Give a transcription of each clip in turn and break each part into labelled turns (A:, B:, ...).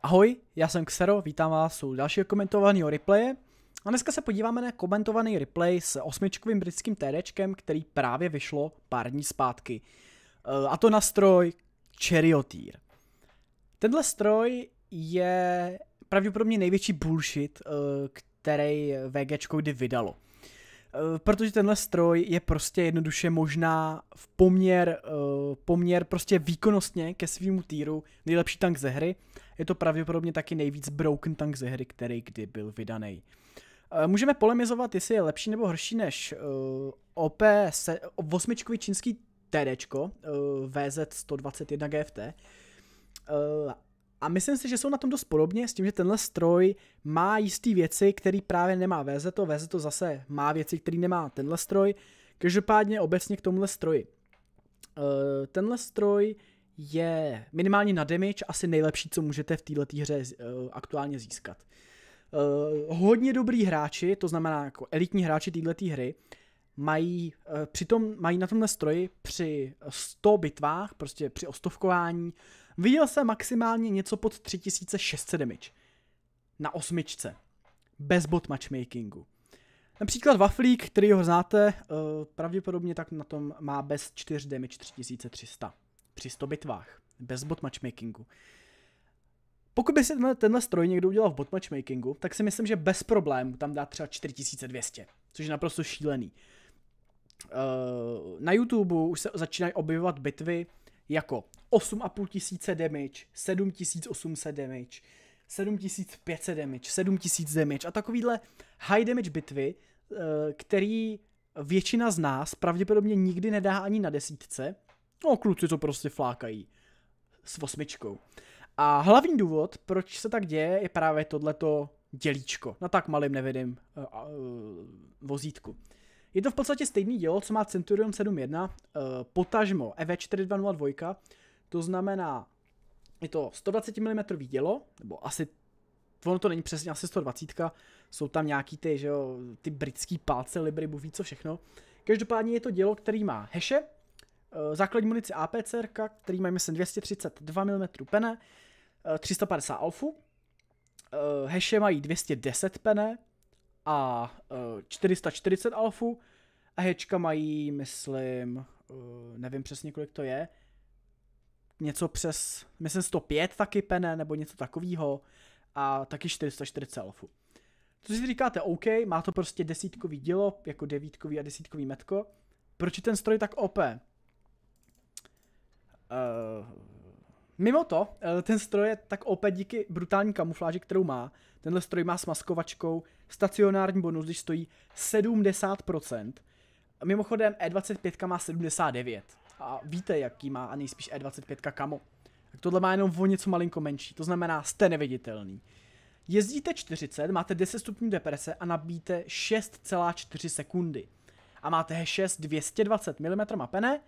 A: Ahoj, já jsem Xero, vítám vás u dalšího komentovaného replaye. A dneska se podíváme na komentovaný replay s osmičkovým britským TDčkem, který právě vyšlo pár dní zpátky. E, a to na stroj Charioteer. Tenhle stroj je pravděpodobně největší bullshit, e, který VG kdy vydalo. E, protože tenhle stroj je prostě jednoduše možná v poměr, poměr prostě výkonnostně ke svýmu týru nejlepší tank ze hry je to pravděpodobně taky nejvíc broken tank ze hry, který kdy byl vydaný. Eh, můžeme polemizovat, jestli je lepší nebo horší než uh, eh, OP se, 8 čínský TD, uh, VZ121 GFT. Uh, a myslím si, že jsou na tom dost podobně, s tím, že tenhle stroj má jistý věci, který právě nemá VZ, to VZ to zase má věci, který nemá tenhle stroj. Každopádně obecně k tomhle stroji. Eh, tenhle stroj je minimálně na damage asi nejlepší, co můžete v této hře eh, aktuálně získat. Eh, hodně dobrý hráči, to znamená jako elitní hráči této hry, mají, eh, přitom mají na tomhle stroji při 100 bitvách, prostě při ostovkování, viděl se maximálně něco pod 3600 damage. Na osmičce. Bez bot matchmakingu. Například Waflík, který ho znáte, pravděpodobně tak na tom má bez 4 damage 3300 při 100 bitvách, bez bot matchmakingu. Pokud by si tenhle, tenhle stroj někdo udělal v bot matchmakingu, tak si myslím, že bez problémů tam dá třeba 4200, což je naprosto šílený. Eh, na YouTube už se začínají objevovat bitvy jako 8500 tisíce damage, 7800 damage, 7500 damage, 7000 damage a takovýhle high damage bitvy, eh, který většina z nás pravděpodobně nikdy nedá ani na desítce, No, kluci to prostě flákají s osmičkou. A hlavní důvod, proč se tak děje, je právě tohleto dělíčko. Na tak malým nevidím uh, eh, uh, eh, vozítku. Je to v podstatě stejný dělo, co má Centurion 7.1, uh, eh, potažmo EV4202, to znamená, je to 120 mm dělo, nebo asi, ono to není přesně asi 120, jsou tam nějaký ty, že jo, ty britský pálce, libry, buví co všechno. Každopádně je to dělo, který má heše, Eh, základní munici APC, který máme myslím 232 mm pene, 350 eh, alfu, eh, heše mají 210 pene a 440 alfu a hečka mají, myslím, nevím přesně kolik to je, něco přes, myslím 105 taky pene nebo něco takového a taky 440 alfu. Co si říkáte, OK, má to prostě desítkový dílo, jako devítkový a desítkový metko. Proč je ten stroj tak OP? Eh, mimo to, eh, ten stroj je tak opět díky brutální kamufláži, kterou má. Tenhle stroj má s maskovačkou stacionární bonus, když stojí 70%. Mimochodem E25 má 79. A víte, jaký má a nejspíš E25 kamo. Tak tohle má jenom o něco malinko menší, to znamená, jste neviditelný. Jezdíte 40, máte 10 stupňů deprese a nabíte 6,4 sekundy. A máte 6 220 mm pene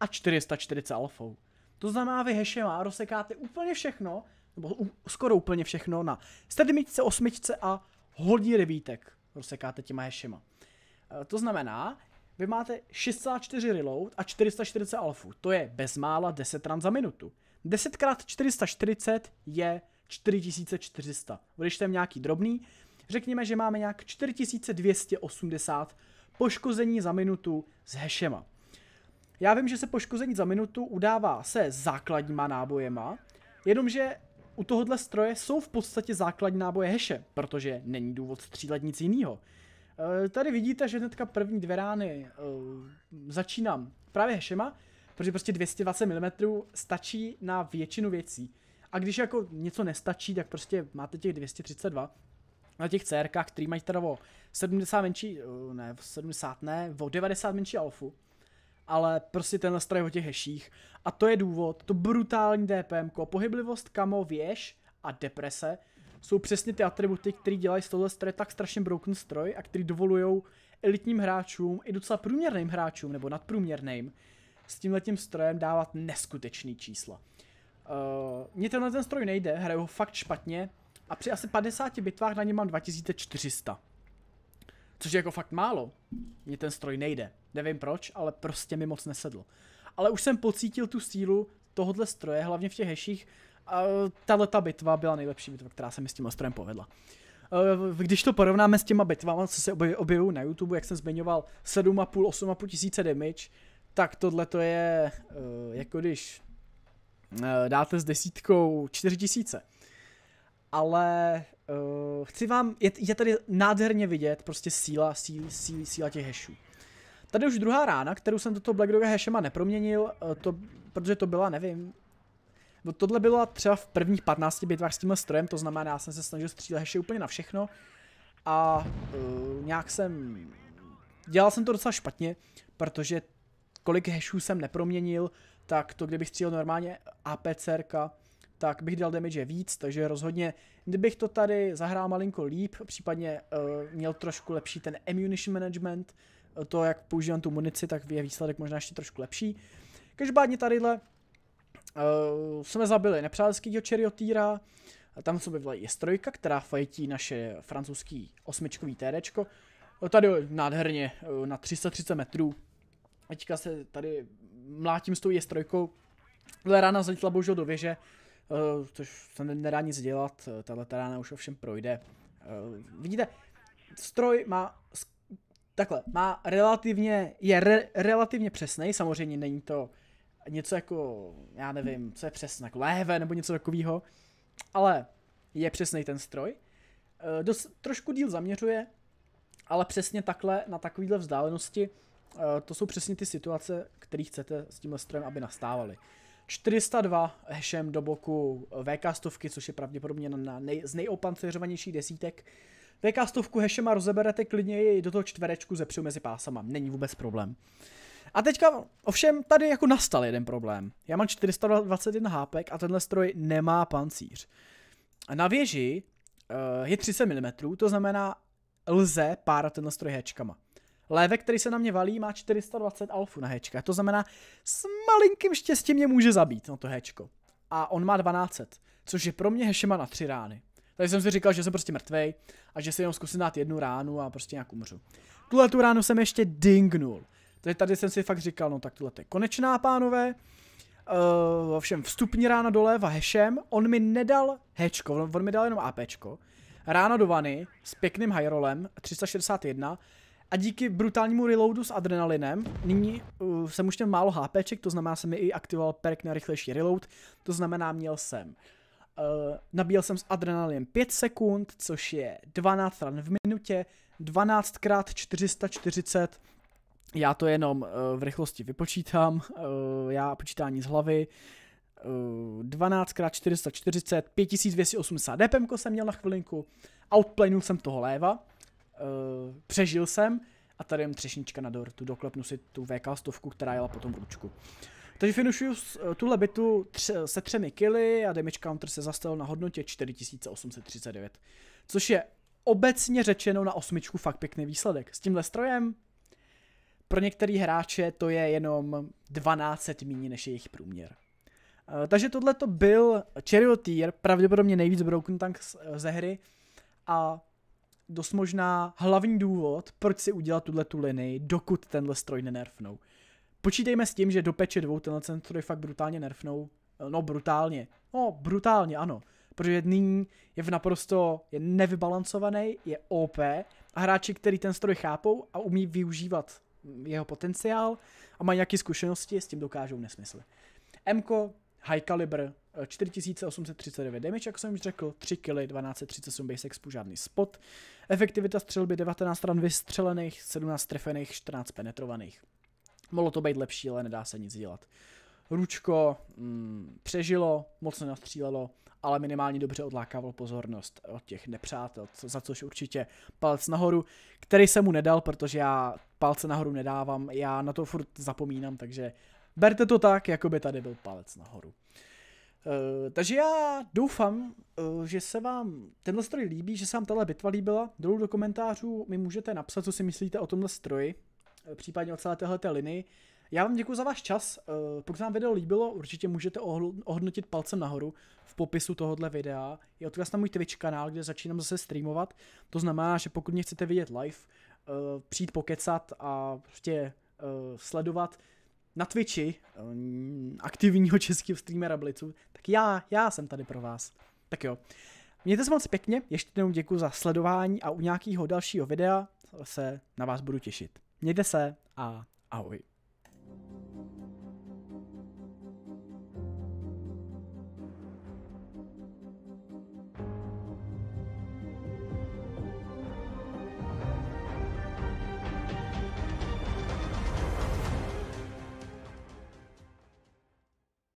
A: a 440 alfou. To znamená, vy hešem a rozsekáte úplně všechno, nebo skoro úplně všechno na sedmičce, osmičce a hodně devítek rozsekáte těma hešema. E, to znamená, vy máte 64 reload a 440 alfů. To je bezmála 10 ran za minutu. 10 x 440 je 4400. Odečteme nějaký drobný. Řekněme, že máme nějak 4280 poškození za minutu s hešema. Já vím, že se poškození za minutu udává se základníma nábojema, jenomže u tohohle stroje jsou v podstatě základní náboje heše, protože není důvod střílet nic jiného. Eh, tady vidíte, že hnedka první dvě rány eh, začínám právě hešema, protože prostě 220 mm stačí na většinu věcí. A když jako něco nestačí, tak prostě máte těch 232 na těch CRK který mají teda o 70 menší, ne, eh, 70 ne, o 90 menší alfu ale prostě ten stroj o těch heších. A to je důvod, to brutální DPM, pohyblivost, kamo, věž a deprese jsou přesně ty atributy, které dělají z tohle stroje tak strašně broken stroj a který dovolují elitním hráčům i docela průměrným hráčům nebo nadprůměrným s tímhletím strojem dávat neskutečný čísla. Uh, mně tenhle ten stroj nejde, hraju ho fakt špatně a při asi 50 bitvách na něm mám 2400. Což je jako fakt málo. Mně ten stroj nejde. Nevím proč, ale prostě mi moc nesedl. Ale už jsem pocítil tu sílu tohohle stroje, hlavně v těch heších. A tahle ta bitva byla nejlepší bitva, která se mi s tím strojem povedla. Eh, když to porovnáme s těma bitvama, co se objevují na YouTube, jak jsem zmiňoval, 7,5, 8,5 tisíce damage, tak tohle to je eh, jako když eh, dáte s desítkou 4 tisíce. Ale chci vám, je, je tady nádherně vidět prostě síla, síla, síla, síla těch hešů. Tady už druhá rána, kterou jsem do toho Black Doga Hashema neproměnil, eh, to, protože to byla, nevím, tohle byla třeba v prvních 15 bitvách s tímhle strojem, to znamená, já jsem se snažil střílet heše úplně na všechno a uh, nějak jsem, dělal jsem to docela špatně, protože kolik hešů jsem neproměnil, tak to kdybych střílel normálně APCRka, tak bych dal damage víc, takže rozhodně, kdybych to tady zahrál malinko líp, případně uh, měl trošku lepší ten ammunition management, uh, to, jak používám tu munici, tak je výsledek možná ještě trošku lepší. Každopádně tadyhle uh, jsme zabili nepřátelského čeriotýra, a tam jsou by byla je strojka, která fajtí naše francouzský osmičkový TD. Tady nádherně eh, na 330 metrů. A teďka se tady mlátím s tou jestrojkou. Tohle rána zletila bohužel do věže, eh, což se nedá nic dělat, tahle rána už ovšem projde. Vidíte, stroj má takhle, má relativně, je re, relativně přesný, samozřejmě není to něco jako, já nevím, co je přesné, jako léve nebo něco takového, ale je přesný ten stroj. E, dost, trošku díl zaměřuje, ale přesně takhle, na takovýhle vzdálenosti, e, to jsou přesně ty situace, které chcete s tímhle strojem, aby nastávaly. 402 hešem do boku eh, VK stovky, což je pravděpodobně na nej, z nejopancerovanějších desítek, VK stovku hešema rozeberete klidně i do toho čtverečku ze přiu mezi pásama, není vůbec problém. A teďka ovšem tady jako nastal jeden problém. Já mám 421 hápek a tenhle stroj nemá pancíř. na věži eh, je 30 mm, to znamená lze párat tenhle stroj hečkama. Léve, který se na mě valí, má 420 alfu na hečka. To znamená, s malinkým štěstím mě může zabít, no to hečko. A on má 1200, což je pro mě hešema na tři rány. Takže jsem si říkal, že jsem prostě mrtvej a že si jenom zkusím dát jednu ránu a prostě nějak umřu. Tuhle tu ránu jsem ještě dingnul. Takže tady jsem si fakt říkal, no tak tuhle je konečná, pánové. Uh, ovšem vstupní rána doleva hešem, on mi nedal hečko, on, on mi dal jenom APčko. Rána do vany s pěkným rollem, 361 a díky brutálnímu reloadu s adrenalinem, nyní uh, jsem už měl málo HPček, to znamená, jsem mi i aktivoval perk na rychlejší reload, to znamená, měl jsem Uh, nabíjel jsem s adrenalinem 5 sekund, což je 12 ran v minutě, 12 krát 440 já to jenom uh, v rychlosti vypočítám, uh, já počítání z hlavy. Uh, 12x440, 5280 dpm jsem měl na chvilinku, outplanul jsem toho léva, přežil jsem a tady jen třešnička na dortu, doklepnu si tu VK stovku, která jela po tom ručku. Takže finušuju eh, tuhle bitu tře- se třemi killy a damage counter se zastavil na hodnotě 4839. Což je obecně řečeno na osmičku fakt pěkný výsledek. S tímhle strojem pro některý hráče to je jenom 12 míní než jejich průměr. Eh, takže tohle to byl Charioteer, pravděpodobně nejvíc Broken Tank eh, ze hry a dost možná hlavní důvod, proč si udělat tuhle tu linii, dokud tenhle stroj nenerfnou počítejme s tím, že do peče dvou tenhle ten stroj fakt brutálně nerfnou. Eh, no brutálně. No brutálně, ano. Protože nyní je v naprosto je nevybalancovaný, je OP a hráči, který ten stroj chápou a umí využívat jeho potenciál a mají nějaké zkušenosti, s tím dokážou nesmysly. Mko, high caliber, 4839 eh, damage, jak jsem už řekl, 3 kily 1237 base expu, žádný spot. Efektivita střelby 19 ran vystřelených, 17 trefených, 14 penetrovaných. Mohlo to být lepší, ale nedá se nic dělat. Ručko mm, přežilo, moc se nastřílelo, ale minimálně dobře odlákával pozornost od těch nepřátel, co, za což určitě palec nahoru, který se mu nedal, protože já palce nahoru nedávám, já na to furt zapomínám, takže berte to tak, jako by tady byl palec nahoru. Uh, takže já doufám, uh, že se vám tenhle stroj líbí, že se vám tahle bitva líbila. Dolů do komentářů mi můžete napsat, co si myslíte o tomhle stroji, Eh, případně o celé téhleté linii. Já vám děkuji za váš čas, eh, pokud se vám video líbilo, určitě můžete ohodnotit palcem nahoru v popisu tohohle videa. Je odkaz na můj Twitch kanál, kde začínám zase streamovat, to znamená, že pokud mě chcete vidět live, eh, přijít pokecat a prostě sledovat na Twitchi aktivního českého streamera Blicu, tak já, já jsem tady pro vás. Tak jo. Mějte se moc pěkně, ještě jednou děkuji za sledování a u nějakého dalšího videa se na vás budu těšit. Mějte se a ahoj.